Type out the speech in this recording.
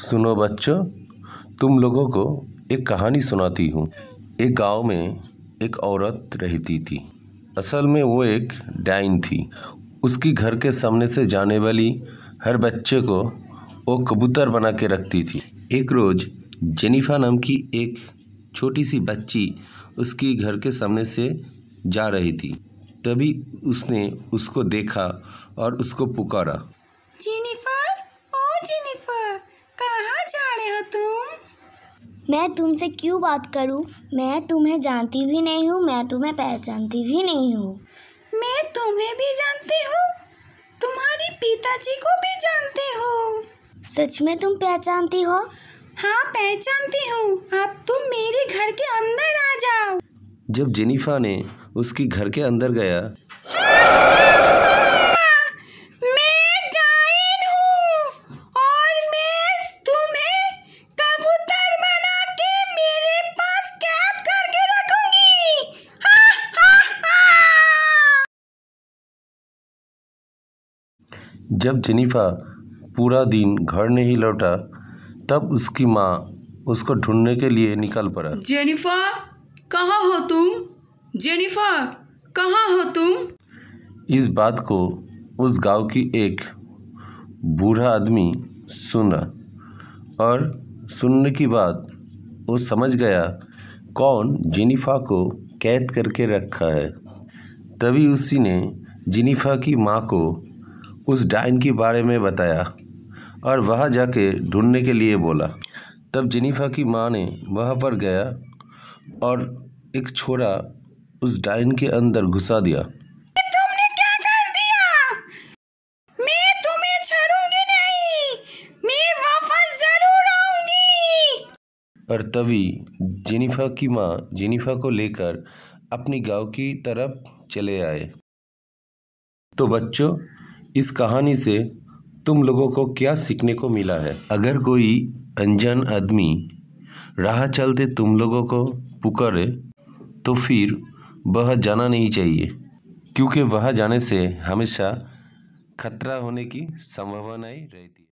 सुनो बच्चों तुम लोगों को एक कहानी सुनाती हूँ एक गांव में एक औरत रहती थी असल में वो एक डाइन थी उसकी घर के सामने से जाने वाली हर बच्चे को वो कबूतर बना के रखती थी एक रोज़ जेनिफा नाम की एक छोटी सी बच्ची उसकी घर के सामने से जा रही थी तभी उसने उसको देखा और उसको पुकारा हो तुम मैं तुमसे क्यों बात करूं? मैं तुम्हें जानती भी नहीं हूँ मैं तुम्हें पहचानती भी नहीं हूँ मैं तुम्हें भी जानती हूँ तुम्हारे पिताजी को भी जानती हूँ सच में तुम पहचानती हो हाँ पहचानती हूँ अब तुम मेरे घर के अंदर आ जाओ जब जेनिफा ने उसकी घर के अंदर गया जब जेनिफ़ा पूरा दिन घर नहीं लौटा तब उसकी माँ उसको ढूंढने के लिए निकल पड़ा जेनिफा कहाँ हो तुम जेनिफा कहाँ हो तुम इस बात को उस गांव की एक बूढ़ा आदमी सुना और सुनने की बाद वो समझ गया कौन जेनिफा को कैद करके रखा है तभी उसी ने जेनिफा की माँ को उस डाइन के बारे में बताया और वहाँ जाके ढूंढने के लिए बोला तब जनीफा की माँ ने वहाँ पर गया और एक छोरा उस डाइन के अंदर घुसा दिया और तभी जेनिफा की माँ जेनिफा को लेकर अपनी गांव की तरफ चले आए तो बच्चों इस कहानी से तुम लोगों को क्या सीखने को मिला है अगर कोई अनजान आदमी राह चलते तुम लोगों को पुकारे तो फिर वह जाना नहीं चाहिए क्योंकि वह जाने से हमेशा खतरा होने की संभावनाएं रहती है